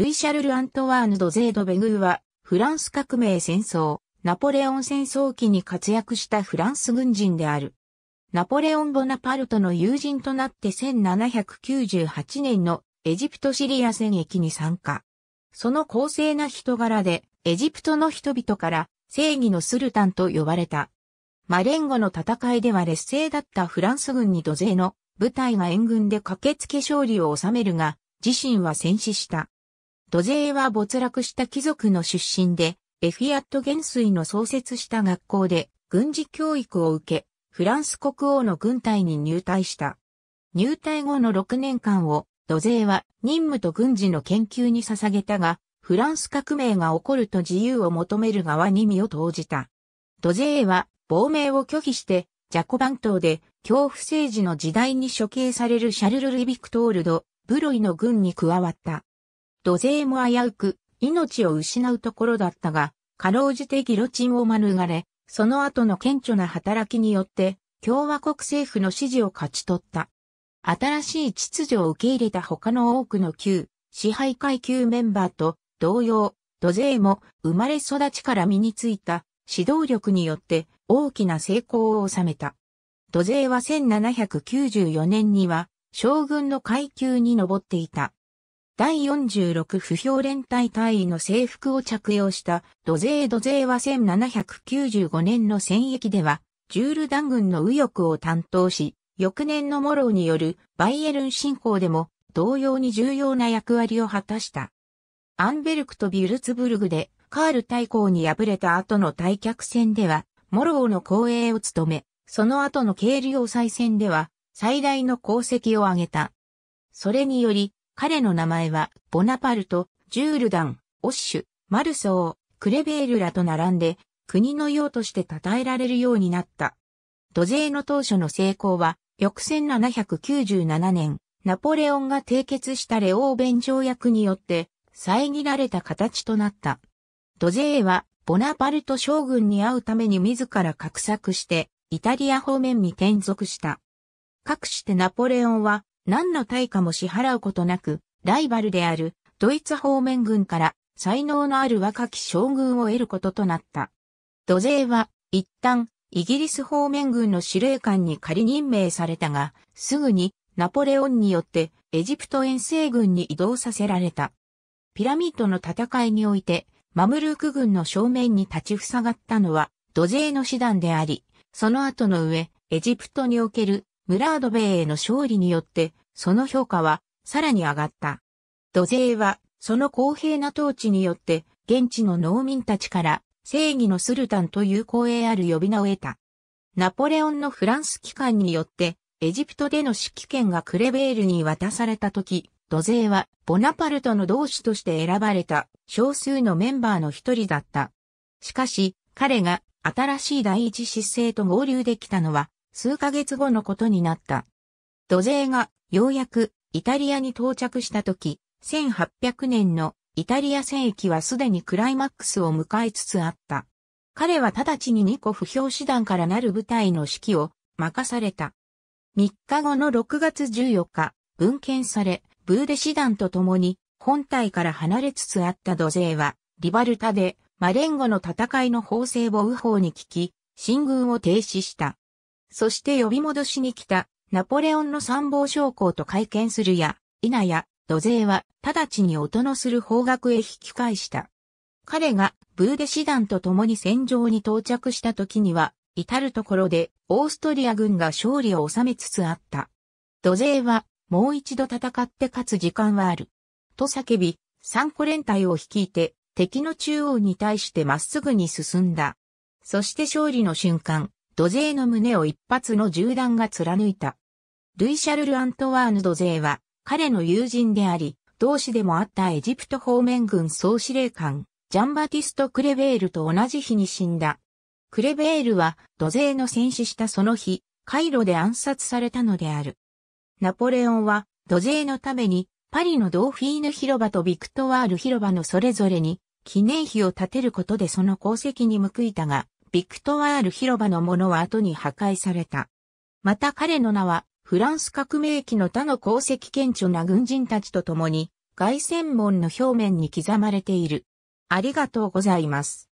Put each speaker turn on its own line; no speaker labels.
ルイ・シャルル・アントワーヌ・ド・ゼード・ベグーは、フランス革命戦争、ナポレオン戦争期に活躍したフランス軍人である。ナポレオン・ボナパルトの友人となって1798年のエジプトシリア戦役に参加。その公正な人柄で、エジプトの人々から正義のスルタンと呼ばれた。マレンゴの戦いでは劣勢だったフランス軍に土勢の部隊が援軍で駆けつけ勝利を収めるが、自身は戦死した。土税は没落した貴族の出身で、エフィアット元帥の創設した学校で軍事教育を受け、フランス国王の軍隊に入隊した。入隊後の6年間を、土税は任務と軍事の研究に捧げたが、フランス革命が起こると自由を求める側に身を投じた。土税は亡命を拒否して、ジャコバン島で恐怖政治の時代に処刑されるシャルル・リビクトールド・ブロイの軍に加わった。土勢も危うく、命を失うところだったが、かろうじてギロチンを免れ、その後の顕著な働きによって、共和国政府の支持を勝ち取った。新しい秩序を受け入れた他の多くの旧支配階級メンバーと同様、土勢も生まれ育ちから身についた指導力によって大きな成功を収めた。土税は1794年には将軍の階級に上っていた。第46不評連隊隊員の制服を着用した土税土税は1795年の戦役では、ジュール団軍の右翼を担当し、翌年のモローによるバイエルン侵攻でも同様に重要な役割を果たした。アンベルクとビュルツブルグでカール大公に敗れた後の退却戦では、モローの後衛を務め、その後の軽量再戦では最大の功績を挙げた。それにより、彼の名前は、ボナパルト、ジュールダン、オッシュ、マルソー、クレベールらと並んで、国の用として称えられるようになった。土税の当初の成功は、翌1797年、ナポレオンが締結したレオーベン条約によって、遮られた形となった。土税は、ボナパルト将軍に会うために自ら画策して、イタリア方面に転属した。かくしてナポレオンは、何の対価も支払うことなく、ライバルであるドイツ方面軍から才能のある若き将軍を得ることとなった。土税は一旦イギリス方面軍の司令官に仮任命されたが、すぐにナポレオンによってエジプト遠征軍に移動させられた。ピラミッドの戦いにおいて、マムルーク軍の正面に立ち塞がったのは、土税の手段であり、その後の上、エジプトにおけるムラード米への勝利によって、その評価はさらに上がった。土税は、その公平な統治によって、現地の農民たちから正義のスルタンという光栄ある呼び名を得た。ナポレオンのフランス機関によって、エジプトでの指揮権がクレベールに渡された時、土税はボナパルトの同志として選ばれた少数のメンバーの一人だった。しかし、彼が新しい第一失政と合流できたのは数ヶ月後のことになった。土勢がようやくイタリアに到着した時、1800年のイタリア戦役はすでにクライマックスを迎えつつあった。彼は直ちに2個不評師団からなる部隊の指揮を任された。3日後の6月14日、文献され、ブーデ師団と共に本体から離れつつあった土勢は、リバルタでマレンゴの戦いの法制を右方に聞き、進軍を停止した。そして呼び戻しに来た、ナポレオンの参謀将校と会見するや、否や、土勢は、直ちに音のする方角へ引き返した。彼が、ブーデ師団と共に戦場に到着した時には、至るところで、オーストリア軍が勝利を収めつつあった。土勢は、もう一度戦って勝つ時間はある。と叫び、三個連隊を率いて、敵の中央に対してまっすぐに進んだ。そして勝利の瞬間、ドゼーの胸を一発の銃弾が貫いた。ルイ・シャルル・アントワーヌ・ドゼーは、彼の友人であり、同志でもあったエジプト方面軍総司令官、ジャンバティスト・クレベールと同じ日に死んだ。クレベールは、ドゼーの戦死したその日、カイロで暗殺されたのである。ナポレオンは、ドゼーのために、パリのドーフィーヌ広場とビクトワール広場のそれぞれに、記念碑を建てることでその功績に報いたが、ビクトワール広場のものは後に破壊された。また彼の名は、フランス革命期の他の功績顕著な軍人たちと共に、凱旋門の表面に刻まれている。ありがとうございます。